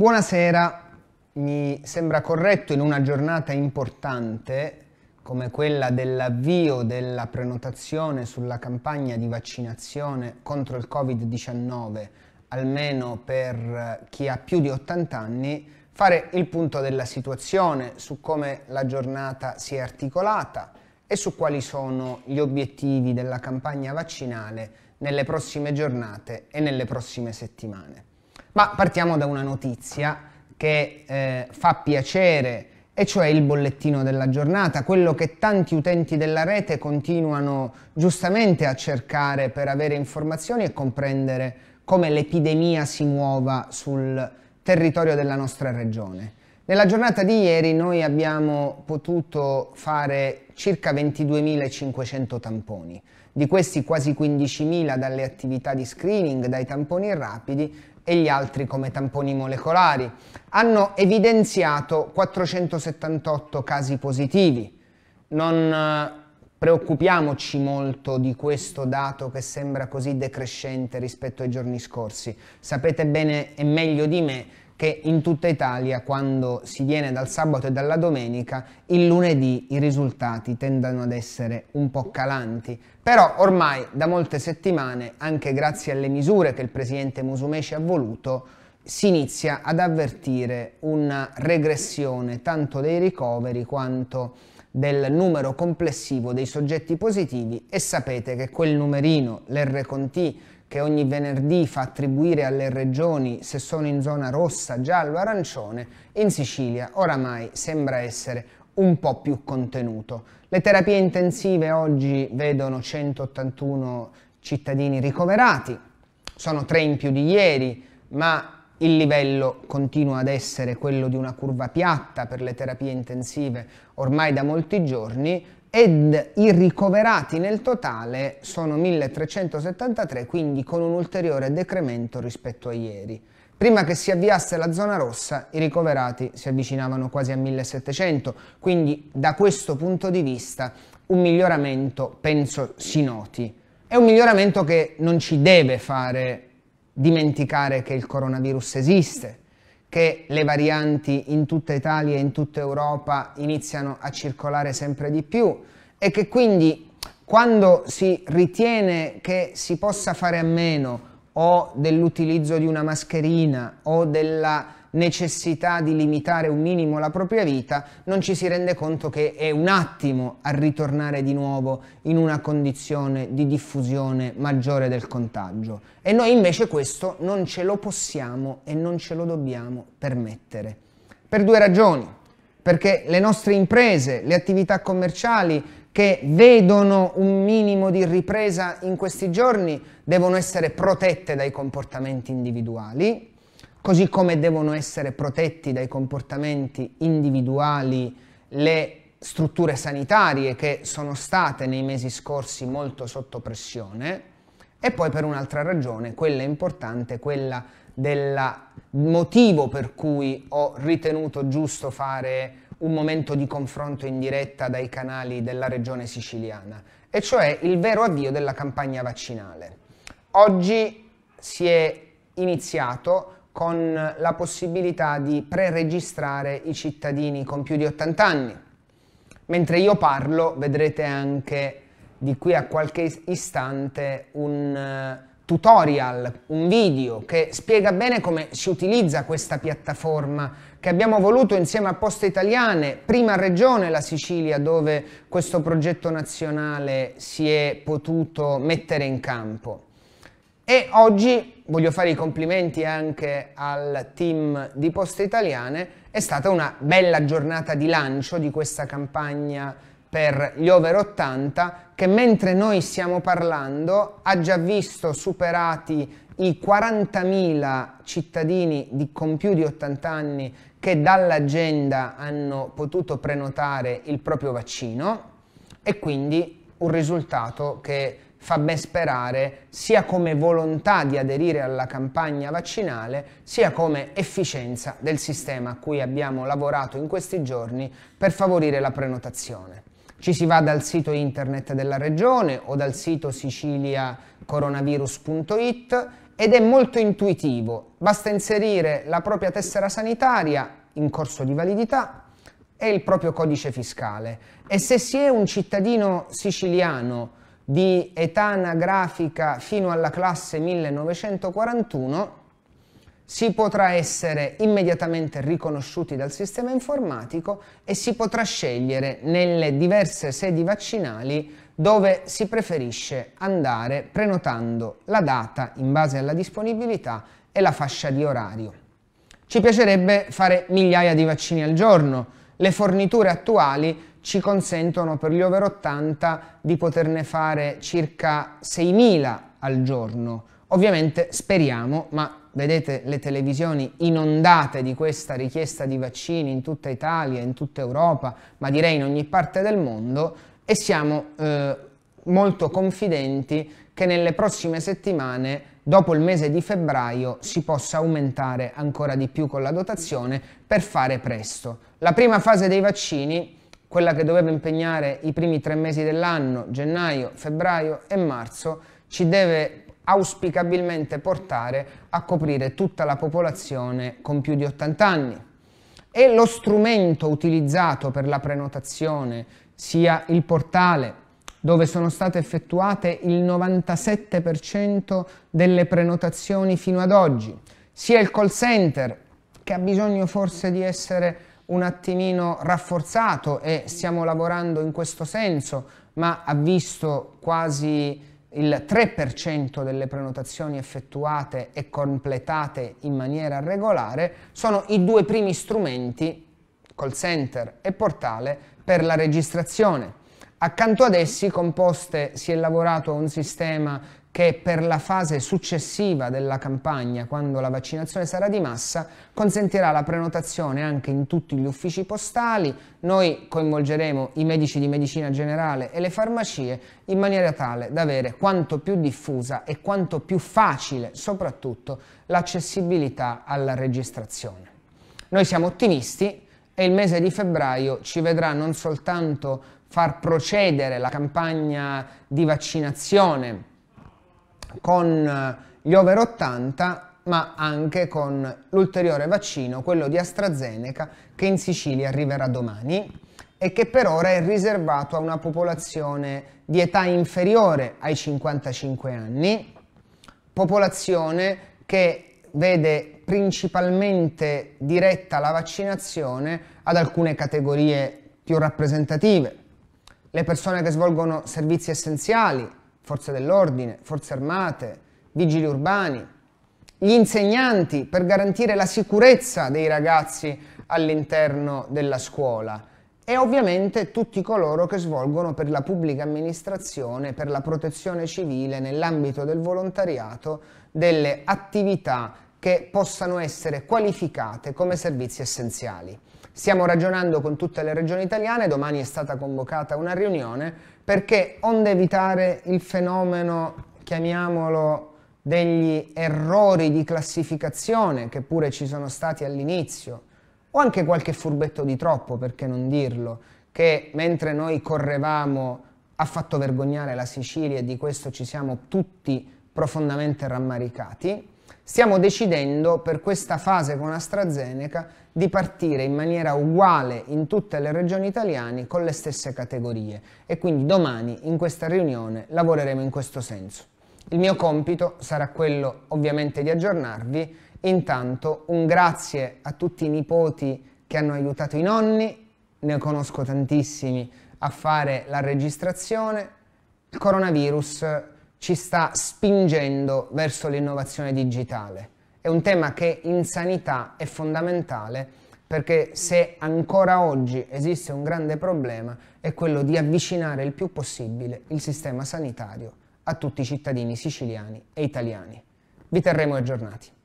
Buonasera, mi sembra corretto in una giornata importante come quella dell'avvio della prenotazione sulla campagna di vaccinazione contro il Covid-19, almeno per eh, chi ha più di 80 anni, fare il punto della situazione su come la giornata si è articolata e su quali sono gli obiettivi della campagna vaccinale nelle prossime giornate e nelle prossime settimane. Ma partiamo da una notizia che eh, fa piacere, e cioè il bollettino della giornata, quello che tanti utenti della rete continuano giustamente a cercare per avere informazioni e comprendere come l'epidemia si muova sul territorio della nostra regione. Nella giornata di ieri noi abbiamo potuto fare circa 22.500 tamponi, di questi quasi 15.000 dalle attività di screening, dai tamponi rapidi e gli altri come tamponi molecolari, hanno evidenziato 478 casi positivi. Non eh, preoccupiamoci molto di questo dato che sembra così decrescente rispetto ai giorni scorsi. Sapete bene e meglio di me che in tutta Italia quando si viene dal sabato e dalla domenica, il lunedì i risultati tendono ad essere un po' calanti. Però ormai da molte settimane, anche grazie alle misure che il presidente Musumeci ha voluto, si inizia ad avvertire una regressione tanto dei ricoveri quanto del numero complessivo dei soggetti positivi e sapete che quel numerino, l'RCT, che ogni venerdì fa attribuire alle regioni se sono in zona rossa, giallo, arancione, in Sicilia oramai sembra essere un po' più contenuto. Le terapie intensive oggi vedono 181 cittadini ricoverati, sono tre in più di ieri, ma il livello continua ad essere quello di una curva piatta per le terapie intensive ormai da molti giorni, ed i ricoverati nel totale sono 1373, quindi con un ulteriore decremento rispetto a ieri. Prima che si avviasse la zona rossa, i ricoverati si avvicinavano quasi a 1700, quindi da questo punto di vista un miglioramento penso si noti. È un miglioramento che non ci deve fare dimenticare che il coronavirus esiste, che le varianti in tutta Italia e in tutta Europa iniziano a circolare sempre di più e che quindi quando si ritiene che si possa fare a meno o dell'utilizzo di una mascherina o della necessità di limitare un minimo la propria vita, non ci si rende conto che è un attimo a ritornare di nuovo in una condizione di diffusione maggiore del contagio. E noi invece questo non ce lo possiamo e non ce lo dobbiamo permettere. Per due ragioni. Perché le nostre imprese, le attività commerciali, che vedono un minimo di ripresa in questi giorni devono essere protette dai comportamenti individuali così come devono essere protetti dai comportamenti individuali le strutture sanitarie che sono state nei mesi scorsi molto sotto pressione e poi per un'altra ragione, quella importante, quella del motivo per cui ho ritenuto giusto fare un momento di confronto in diretta dai canali della regione siciliana, e cioè il vero avvio della campagna vaccinale. Oggi si è iniziato con la possibilità di pre-registrare i cittadini con più di 80 anni. Mentre io parlo vedrete anche di qui a qualche istante un eh, tutorial, un video che spiega bene come si utilizza questa piattaforma che abbiamo voluto insieme a Poste Italiane, prima regione la Sicilia dove questo progetto nazionale si è potuto mettere in campo. E oggi voglio fare i complimenti anche al team di Poste Italiane, è stata una bella giornata di lancio di questa campagna per gli over 80 che mentre noi stiamo parlando ha già visto superati i 40.000 cittadini di, con più di 80 anni che dall'agenda hanno potuto prenotare il proprio vaccino e quindi un risultato che fa ben sperare sia come volontà di aderire alla campagna vaccinale, sia come efficienza del sistema a cui abbiamo lavorato in questi giorni per favorire la prenotazione. Ci si va dal sito internet della regione o dal sito siciliacoronavirus.it ed è molto intuitivo. Basta inserire la propria tessera sanitaria in corso di validità e il proprio codice fiscale. E se si è un cittadino siciliano di età anagrafica fino alla classe 1941 si potrà essere immediatamente riconosciuti dal sistema informatico e si potrà scegliere nelle diverse sedi vaccinali dove si preferisce andare prenotando la data in base alla disponibilità e la fascia di orario. Ci piacerebbe fare migliaia di vaccini al giorno, le forniture attuali ci consentono per gli over 80 di poterne fare circa 6.000 al giorno. Ovviamente speriamo, ma vedete le televisioni inondate di questa richiesta di vaccini in tutta Italia, in tutta Europa, ma direi in ogni parte del mondo, e siamo eh, molto confidenti che nelle prossime settimane dopo il mese di febbraio si possa aumentare ancora di più con la dotazione per fare presto. La prima fase dei vaccini quella che doveva impegnare i primi tre mesi dell'anno, gennaio, febbraio e marzo, ci deve auspicabilmente portare a coprire tutta la popolazione con più di 80 anni. E lo strumento utilizzato per la prenotazione, sia il portale dove sono state effettuate il 97% delle prenotazioni fino ad oggi, sia il call center che ha bisogno forse di essere un attimino rafforzato e stiamo lavorando in questo senso, ma ha visto quasi il 3% delle prenotazioni effettuate e completate in maniera regolare, sono i due primi strumenti, call center e portale, per la registrazione. Accanto ad essi composte si è lavorato a un sistema che per la fase successiva della campagna, quando la vaccinazione sarà di massa, consentirà la prenotazione anche in tutti gli uffici postali. Noi coinvolgeremo i medici di medicina generale e le farmacie in maniera tale da avere quanto più diffusa e quanto più facile, soprattutto, l'accessibilità alla registrazione. Noi siamo ottimisti e il mese di febbraio ci vedrà non soltanto far procedere la campagna di vaccinazione con eh, gli over 80 ma anche con l'ulteriore vaccino, quello di AstraZeneca, che in Sicilia arriverà domani e che per ora è riservato a una popolazione di età inferiore ai 55 anni, popolazione che vede principalmente diretta la vaccinazione ad alcune categorie più rappresentative, le persone che svolgono servizi essenziali, forze dell'ordine, forze armate, vigili urbani, gli insegnanti per garantire la sicurezza dei ragazzi all'interno della scuola e ovviamente tutti coloro che svolgono per la pubblica amministrazione, per la protezione civile nell'ambito del volontariato delle attività che possano essere qualificate come servizi essenziali. Stiamo ragionando con tutte le regioni italiane, domani è stata convocata una riunione perché onde evitare il fenomeno, chiamiamolo, degli errori di classificazione che pure ci sono stati all'inizio, o anche qualche furbetto di troppo, perché non dirlo, che mentre noi correvamo ha fatto vergognare la Sicilia e di questo ci siamo tutti profondamente rammaricati, Stiamo decidendo per questa fase con AstraZeneca di partire in maniera uguale in tutte le regioni italiane con le stesse categorie e quindi domani in questa riunione lavoreremo in questo senso. Il mio compito sarà quello ovviamente di aggiornarvi, intanto un grazie a tutti i nipoti che hanno aiutato i nonni, ne conosco tantissimi, a fare la registrazione. Il coronavirus ci sta spingendo verso l'innovazione digitale. È un tema che in sanità è fondamentale perché se ancora oggi esiste un grande problema è quello di avvicinare il più possibile il sistema sanitario a tutti i cittadini siciliani e italiani. Vi terremo aggiornati.